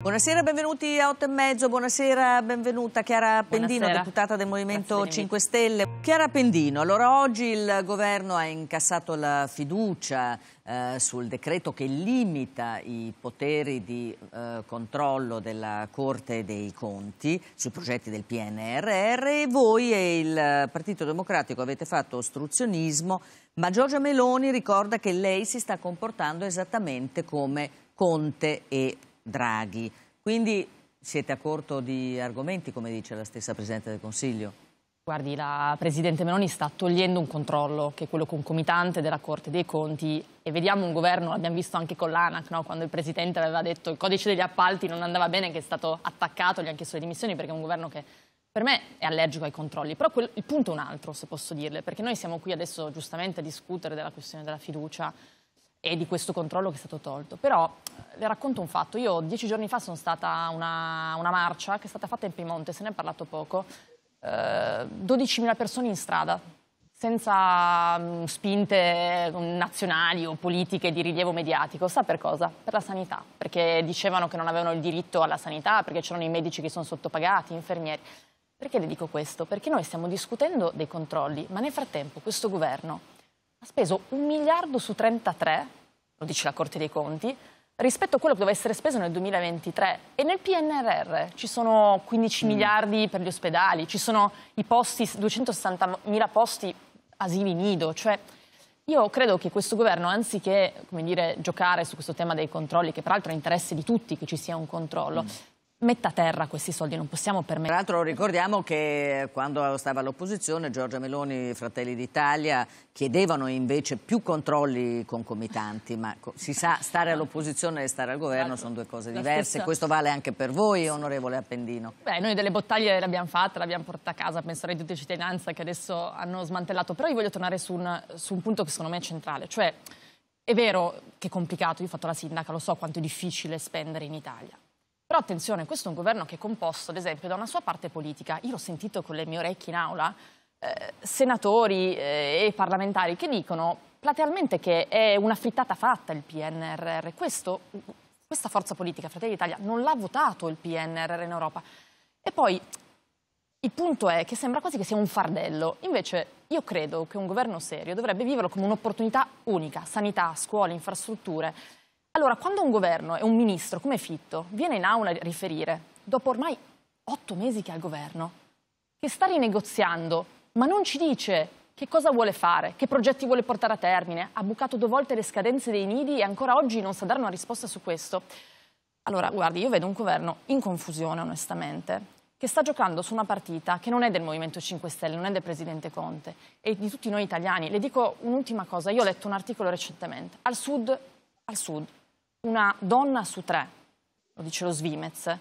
Buonasera, benvenuti a 8 e mezzo, buonasera, benvenuta Chiara Pendino, buonasera. deputata del Movimento Grazie 5 Stelle. Chiara Pendino, allora oggi il governo ha incassato la fiducia eh, sul decreto che limita i poteri di eh, controllo della Corte dei Conti sui progetti del PNRR e voi e il Partito Democratico avete fatto ostruzionismo, ma Giorgia Meloni ricorda che lei si sta comportando esattamente come Conte e Draghi. Quindi siete a corto di argomenti, come dice la stessa Presidente del Consiglio? Guardi, la Presidente Meloni sta togliendo un controllo, che è quello concomitante della Corte dei Conti, e vediamo un governo, l'abbiamo visto anche con l'ANAC, no? quando il Presidente aveva detto che il codice degli appalti non andava bene, che è stato attaccato, gli ha chiesto dimissioni, perché è un governo che per me è allergico ai controlli. Però quel, il punto è un altro, se posso dirle, perché noi siamo qui adesso giustamente a discutere della questione della fiducia, e di questo controllo che è stato tolto. Però eh, le racconto un fatto, io dieci giorni fa sono stata a una, una, marcia che è stata fatta in Piemonte, se ne è parlato poco, eh, 12.000 persone in strada, senza mh, mm, spinte mm, nazionali o politiche di rilievo mediatico, sa per cosa? Per la sanità, perché dicevano che non avevano il diritto alla sanità, perché c'erano i medici che sono sottopagati, infermieri. Perché le dico questo? Perché noi stiamo discutendo dei controlli, ma nel frattempo questo governo speso un miliardo su 33, lo dice la Corte dei Conti, rispetto a quello che doveva essere speso nel 2023. E nel PNRR ci sono 15 mm. miliardi per gli ospedali, ci sono i posti, 260 mila posti asili nido, cioè... Io credo che questo governo, anziché dire, giocare su questo tema dei controlli, che peraltro è interesse di tutti che ci sia un controllo, mm metta a terra questi soldi, non possiamo permettere. Tra l'altro ricordiamo che eh, quando stava all'opposizione Giorgia Meloni e Fratelli d'Italia chiedevano invece più controlli concomitanti, ma si sa stare all'opposizione e stare al governo esatto. sono due cose diverse, questo vale anche per voi onorevole Appendino. Beh, noi delle battaglie le abbiamo fatte, le abbiamo portate a casa, penso penserei tutti cittadinanza che adesso hanno smantellato, però io voglio tornare su un, su un punto che secondo me è centrale, cioè è vero che è complicato, io ho fatto la sindaca, lo so quanto è difficile spendere in Italia, però attenzione, questo è un governo che è composto, ad esempio, da una sua parte politica. Io l'ho sentito con le mie orecchie in aula, eh, senatori eh, e parlamentari che dicono platealmente che è una frittata fatta il PNRR. Questo, questa forza politica, Fratelli d'Italia, non l'ha votato il PNRR in Europa. E poi il punto è che sembra quasi che sia un fardello. Invece io credo che un governo serio dovrebbe viverlo come un'opportunità unica. Sanità, scuole, infrastrutture allora, quando un governo e un ministro come Fitto viene in aula a riferire, dopo ormai otto mesi che è al governo, che sta rinegoziando, ma non ci dice che cosa vuole fare, che progetti vuole portare a termine, ha bucato due volte le scadenze dei nidi e ancora oggi non sa dare una risposta su questo. Allora, guardi, io vedo un governo in confusione, onestamente, che sta giocando su una partita che non è del Movimento 5 Stelle, non è del Presidente Conte e di tutti noi italiani. Le dico un'ultima cosa, io ho letto un articolo recentemente. Al sud, al sud una donna su tre, lo dice lo Svimez,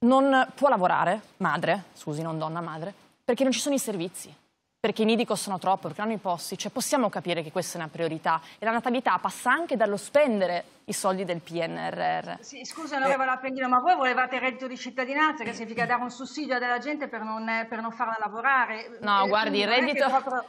non può lavorare, madre, scusi, non donna, madre, perché non ci sono i servizi, perché i nidi costano troppo, perché non hanno i posti. Cioè possiamo capire che questa è una priorità e la natalità passa anche dallo spendere i soldi del PNRR. Sì, scusa, onorevole eh. Appendino, ma voi volevate il reddito di cittadinanza, che significa dare un sussidio alla gente per non, per non farla lavorare? No, eh, guardi, il reddito... Proprio...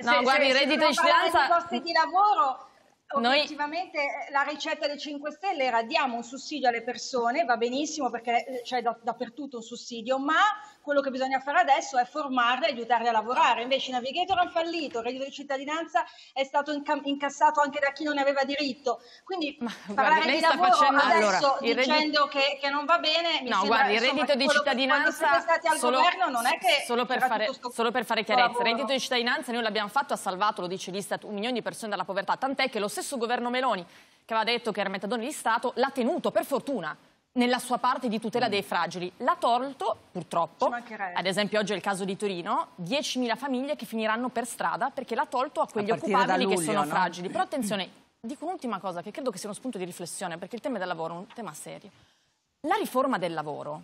No, se, guardi, se il reddito di cittadinanza... Se posti di lavoro Obiettivamente certo, Noi... Eh, la ricetta dei 5 Stelle era diamo un sussidio alle persone, va benissimo perché eh, c'è da, dappertutto un sussidio, ma quello che bisogna fare adesso è formarle e aiutarle a lavorare. Invece i navigator hanno fallito, il reddito di cittadinanza è stato inca- incassato anche da chi non ne aveva diritto. Quindi Ma, parlare guardi, di lavoro facendo... adesso allora, dicendo reddito... che, che, non va bene... Mi No, guardi, il reddito di cittadinanza... Stati al solo, governo non è che... Solo per, fare, solo per fare, chiarezza, il reddito di cittadinanza noi l'abbiamo fatto, ha salvato, lo dice l'Istat, un milione di persone dalla povertà, tant'è che lo stesso governo Meloni che aveva detto che era metadone di Stato, l'ha tenuto per fortuna nella sua parte di tutela mm. dei fragili. L'ha tolto, purtroppo, ad esempio oggi è il caso di Torino, 10.000 famiglie che finiranno per strada perché l'ha tolto a quegli a occupabili luglio, che sono no? fragili. Però attenzione, dico un'ultima cosa che credo che sia uno spunto di riflessione perché il tema del lavoro è un tema serio. La riforma del lavoro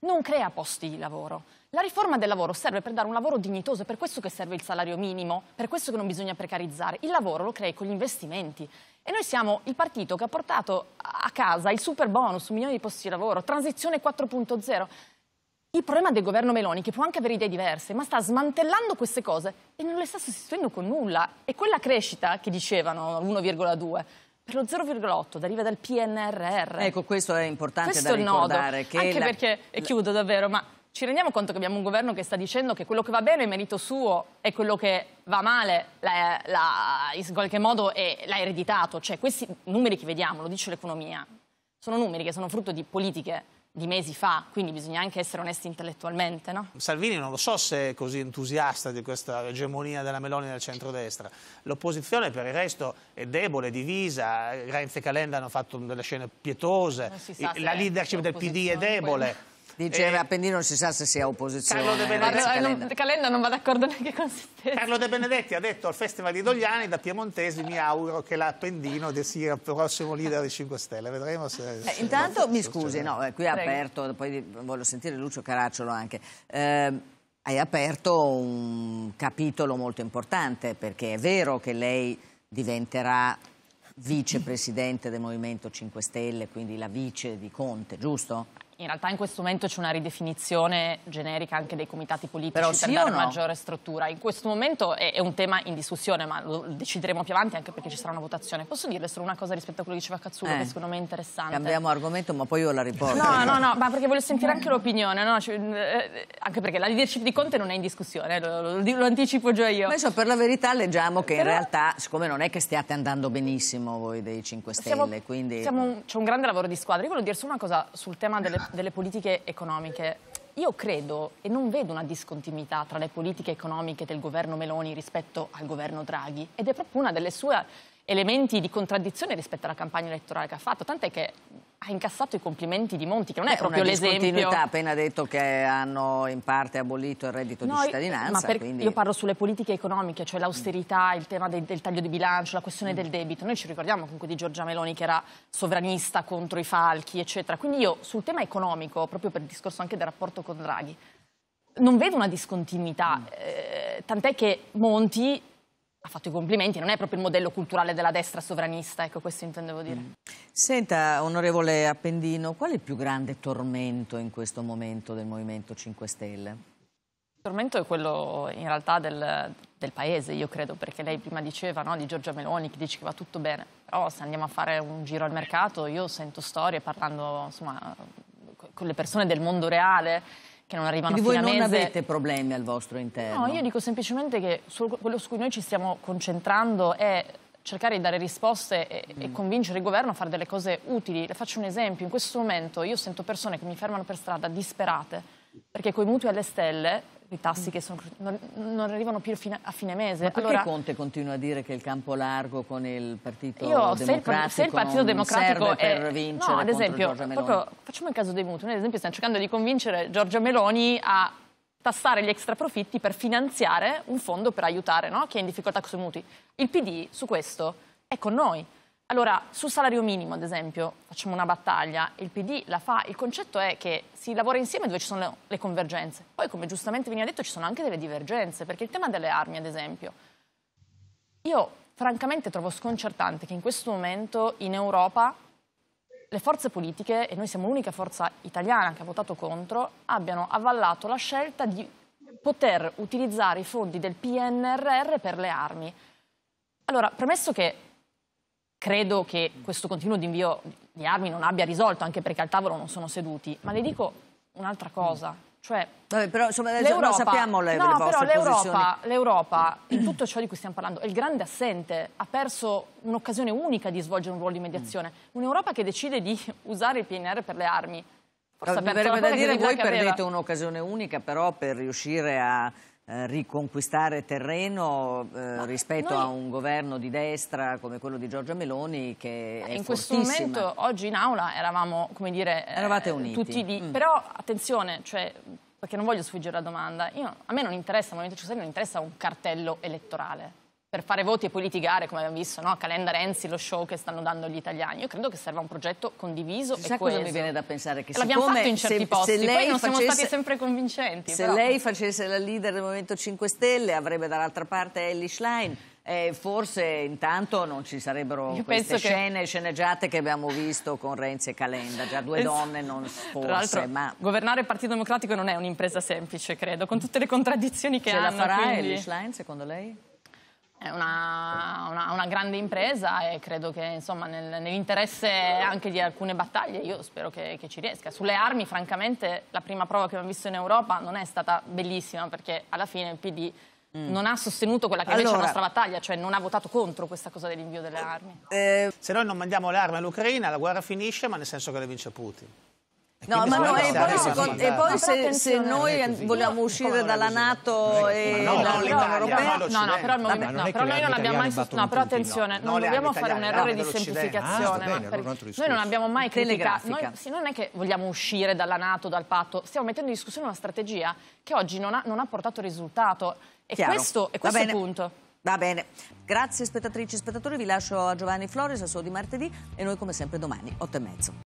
non crea posti di lavoro. La riforma del lavoro serve per dare un lavoro dignitoso, è per questo che serve il salario minimo, per questo che non bisogna precarizzare. Il lavoro lo crei con gli investimenti e noi siamo il partito che ha portato a casa il super bonus, un milione di posti di lavoro, transizione 4.0. Il problema del governo Meloni, che può anche avere idee diverse, ma sta smantellando queste cose e non le sta sostituendo con nulla. E quella crescita che dicevano, 1,2%, per lo 0,8 deriva dal PNRR. Ecco, questo è importante questo da ricordare. Questo è il nodo, anche la... perché, e chiudo davvero, ma ci rendiamo conto che abbiamo un governo che sta dicendo che quello che va bene è merito suo e quello che va male la, la, in qualche modo l'ha ereditato. Cioè questi numeri che vediamo, lo dice l'economia, sono numeri che sono frutto di politiche di mesi fa, quindi bisogna anche essere onesti intellettualmente. No? Salvini non lo so se è così entusiasta di questa egemonia della Meloni nel centrodestra. L'opposizione per il resto è debole, divisa, Renzi e Calenda hanno fatto delle scene pietose, la leadership del PD è debole. Quello. Dice eh, Appendino, non si sa se sia opposizione. Carlo De Benedetti. Eh, non, Calenda non va d'accordo neanche con se stesso. Carlo De Benedetti ha detto al Festival di Dogliani da Piemontesi mi auguro che l'Appendino sia il prossimo leader dei 5 Stelle. Vedremo se... Eh, se intanto mi scusi, no, eh, qui ha aperto, poi voglio sentire Lucio Caracciolo anche. Eh, hai aperto un capitolo molto importante perché è vero che lei diventerà vicepresidente del Movimento 5 Stelle, quindi la vice di Conte, giusto? In realtà in questo momento c'è una ridefinizione generica anche dei comitati politici Però per dare no? maggiore struttura. In questo momento è, è, un tema in discussione, ma lo decideremo più avanti anche perché ci sarà una votazione. Posso dirle solo una cosa rispetto a quello che diceva Cazzulo, eh. che secondo me è interessante. Cambiamo argomento, ma poi io la riporto. No, no, no, ma perché voglio sentire anche l'opinione, no? cioè, eh, anche perché la leadership di Conte non è in discussione, lo, lo, lo anticipo già io. Ma insomma, per la verità leggiamo che Però... in realtà, siccome non è che stiate andando benissimo voi dei 5 Stelle, siamo, quindi... Siamo, c'è un grande lavoro di squadra. Io voglio dire solo una cosa sul tema delle delle politiche economiche, io credo e non vedo una discontinuità tra le politiche economiche del governo Meloni rispetto al governo Draghi ed è proprio una delle sue elementi di contraddizione rispetto alla campagna elettorale che ha fatto, tant'è che ha incassato i complimenti di Monti, che non è Beh, proprio l'esempio. Una discontinuità, appena detto che hanno in parte abolito il reddito no, di cittadinanza. Per, quindi... Io parlo sulle politiche economiche, cioè l'austerità, il tema del, del taglio di bilancio, la questione mm. del debito. Noi ci ricordiamo comunque di Giorgia Meloni che era sovranista contro i falchi, eccetera. Quindi io sul tema economico, proprio per il discorso anche del rapporto con Draghi, non vedo una discontinuità, mm. eh, tant'è che Monti ha fatto i complimenti, non è proprio il modello culturale della destra sovranista, ecco questo intendevo dire. Mm. Senta, onorevole Appendino, qual è il più grande tormento in questo momento del Movimento 5 Stelle? Il tormento è quello in realtà del, del paese, io credo, perché lei prima diceva no, di Giorgia Meloni che dice che va tutto bene, però se andiamo a fare un giro al mercato io sento storie parlando insomma, con le persone del mondo reale che non arrivano Quindi a fine mese. voi non avete problemi al vostro interno? No, io dico semplicemente che quello su cui noi ci stiamo concentrando è cercare di dare risposte e, mm. e, convincere il governo a fare delle cose utili. Le faccio un esempio, in questo momento io sento persone che mi fermano per strada disperate perché coi mutui alle stelle i tassi che sono, non, non, arrivano più a fine mese. Ma perché allora, Conte continua a dire che il campo largo con il Partito io, Democratico se il, Partito Democratico è, per vincere no, ad esempio, proprio, facciamo il caso dei mutui. Noi ad esempio stiamo cercando di convincere Giorgia Meloni a tassare gli extraprofitti per finanziare un fondo per aiutare no? chi è in difficoltà con i mutui. Il PD su questo è con noi allora, sul salario minimo, ad esempio, facciamo una battaglia, il PD la fa, il concetto è che si lavora insieme dove ci sono le convergenze. Poi, come giustamente veniva detto, ci sono anche delle divergenze, perché il tema delle armi, ad esempio, io francamente trovo sconcertante che in questo momento in Europa le forze politiche, e noi siamo l'unica forza italiana che ha votato contro, abbiano avallato la scelta di poter utilizzare i fondi del PNRR per le armi. Allora, premesso che credo che questo continuo di invio di armi non abbia risolto, anche perché al tavolo non sono seduti. Ma le dico un'altra cosa. Cioè, Vabbè, però insomma, adesso non sappiamo le, no, le però l'Europa, l'Europa, in tutto ciò di cui stiamo parlando, è il grande assente, ha perso un'occasione unica di svolgere un ruolo di mediazione. Un'Europa che decide di usare il PNR per le armi. Forse no, per da dire che voi perdete un'occasione unica però per riuscire a eh, riconquistare terreno eh, rispetto noi... a un governo di destra come quello di Giorgia Meloni che in è In questo momento, oggi in aula, eravamo, come dire, eh, Eravate uniti. tutti lì. Mm. Però, attenzione, cioè, perché non voglio sfuggire alla domanda, Io, a me non interessa, al Movimento 5 Stelle non interessa un cartello elettorale per fare voti e poi litigare, come abbiamo visto, no? Calenda Renzi, lo show che stanno dando gli italiani. Io credo che serva un progetto condiviso Chissà e coeso. cosa mi viene da pensare? Che L'abbiamo fatto in certi se, posti, se poi non facesse, siamo stati sempre convincenti. Se però. lei facesse la leader del Movimento 5 Stelle avrebbe dall'altra parte Ellie Schlein. Eh, forse intanto non ci sarebbero Io queste scene che... sceneggiate che abbiamo visto con Renzi e Calenda, già due donne non forse, ma... Governare il Partito Democratico non è un'impresa semplice, credo, con tutte le contraddizioni che Ce hanno. Ce la farà quindi... Elish Line, secondo lei? è una, una, una, grande impresa e credo che insomma, nel, nell'interesse anche di alcune battaglie io spero che, che, ci riesca. Sulle armi francamente la prima prova che abbiamo visto in Europa non è stata bellissima perché alla fine il PD mm. non ha sostenuto quella che allora, è la nostra battaglia, cioè non ha votato contro questa cosa dell'invio delle armi. Eh, se noi non mandiamo le armi all'Ucraina la guerra finisce ma nel senso che le vince Putin. No, ma no, e poi, secondo, e poi se, se, noi vogliamo uscire dalla Nato e no, dall'Unione Europea... No, no, però, no, però ah, noi non abbiamo mai... No, però attenzione, non dobbiamo fare un errore di semplificazione. Noi non abbiamo mai criticato... Noi, sì, non è che vogliamo uscire dalla Nato, dal patto, stiamo mettendo in discussione una strategia che oggi non ha, non ha portato risultato. E Chiaro. questo, e questo è il punto. Va bene, grazie spettatrici e spettatori, vi lascio a Giovanni Floris, a suo di martedì e noi come sempre domani, 8 e mezzo.